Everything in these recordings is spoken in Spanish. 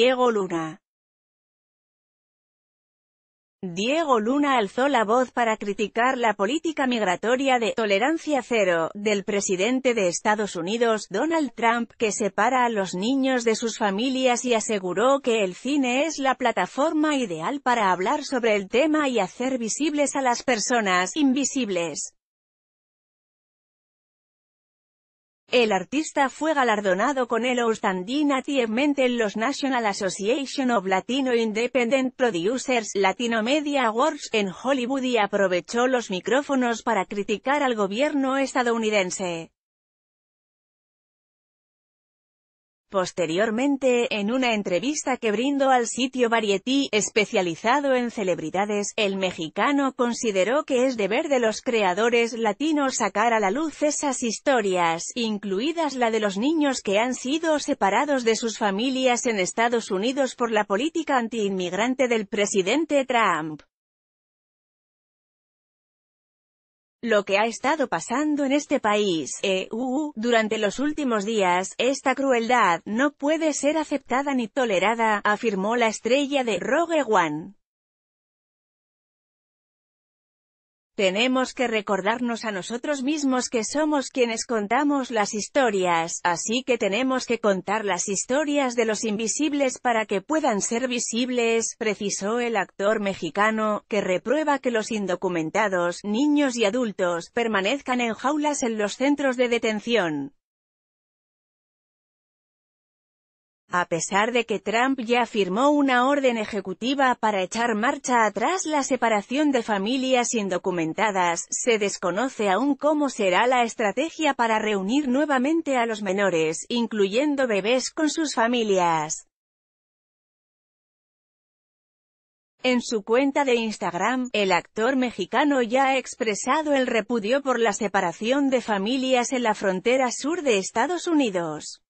Diego Luna. Diego Luna alzó la voz para criticar la política migratoria de «tolerancia cero» del presidente de Estados Unidos, Donald Trump, que separa a los niños de sus familias y aseguró que el cine es la plataforma ideal para hablar sobre el tema y hacer visibles a las personas invisibles. El artista fue galardonado con el Outstanding Achievement en los National Association of Latino Independent Producers Latino Media Awards en Hollywood y aprovechó los micrófonos para criticar al gobierno estadounidense. Posteriormente, en una entrevista que brindó al sitio Variety, especializado en celebridades, el mexicano consideró que es deber de los creadores latinos sacar a la luz esas historias, incluidas la de los niños que han sido separados de sus familias en Estados Unidos por la política antiinmigrante del presidente Trump. Lo que ha estado pasando en este país, EU, durante los últimos días, esta crueldad, no puede ser aceptada ni tolerada, afirmó la estrella de Rogue One. Tenemos que recordarnos a nosotros mismos que somos quienes contamos las historias, así que tenemos que contar las historias de los invisibles para que puedan ser visibles, precisó el actor mexicano, que reprueba que los indocumentados, niños y adultos, permanezcan en jaulas en los centros de detención. A pesar de que Trump ya firmó una orden ejecutiva para echar marcha atrás la separación de familias indocumentadas, se desconoce aún cómo será la estrategia para reunir nuevamente a los menores, incluyendo bebés con sus familias. En su cuenta de Instagram, el actor mexicano ya ha expresado el repudio por la separación de familias en la frontera sur de Estados Unidos.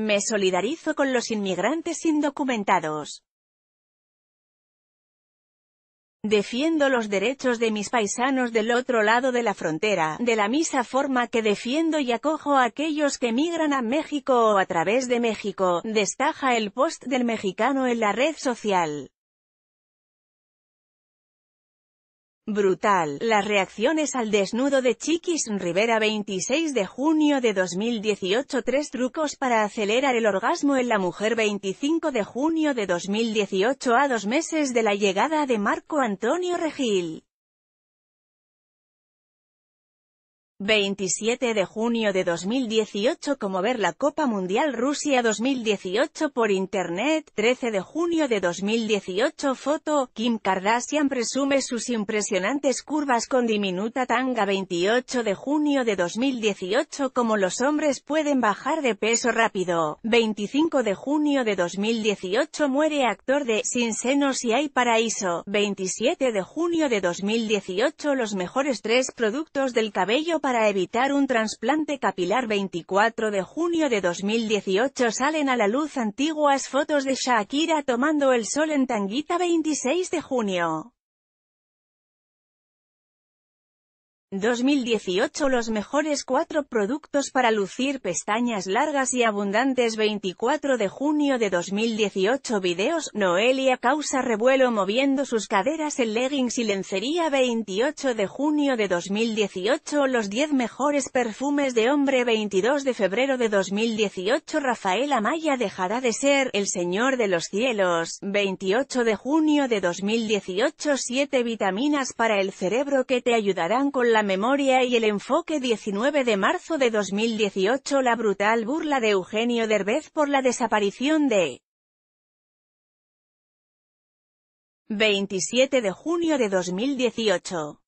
Me solidarizo con los inmigrantes indocumentados. Defiendo los derechos de mis paisanos del otro lado de la frontera, de la misma forma que defiendo y acojo a aquellos que migran a México o a través de México, destaja el post del mexicano en la red social. Brutal. Las reacciones al desnudo de Chiquis Rivera 26 de junio de 2018 Tres trucos para acelerar el orgasmo en la mujer 25 de junio de 2018 a dos meses de la llegada de Marco Antonio Regil. 27 de junio de 2018 como ver la Copa Mundial Rusia 2018 por Internet, 13 de junio de 2018 foto, Kim Kardashian presume sus impresionantes curvas con diminuta tanga 28 de junio de 2018 como los hombres pueden bajar de peso rápido, 25 de junio de 2018 muere actor de Sin senos y hay paraíso, 27 de junio de 2018 los mejores tres productos del cabello para para evitar un trasplante capilar 24 de junio de 2018 salen a la luz antiguas fotos de Shakira tomando el sol en Tanguita 26 de junio. 2018 Los mejores 4 productos para lucir pestañas largas y abundantes 24 de junio de 2018 Videos Noelia causa revuelo moviendo sus caderas en leggings y lencería 28 de junio de 2018 Los 10 mejores perfumes de hombre 22 de febrero de 2018 Rafael Amaya dejará de ser el señor de los cielos 28 de junio de 2018 7 vitaminas para el cerebro que te ayudarán con la la memoria y el enfoque 19 de marzo de 2018 La brutal burla de Eugenio Derbez por la desaparición de 27 de junio de 2018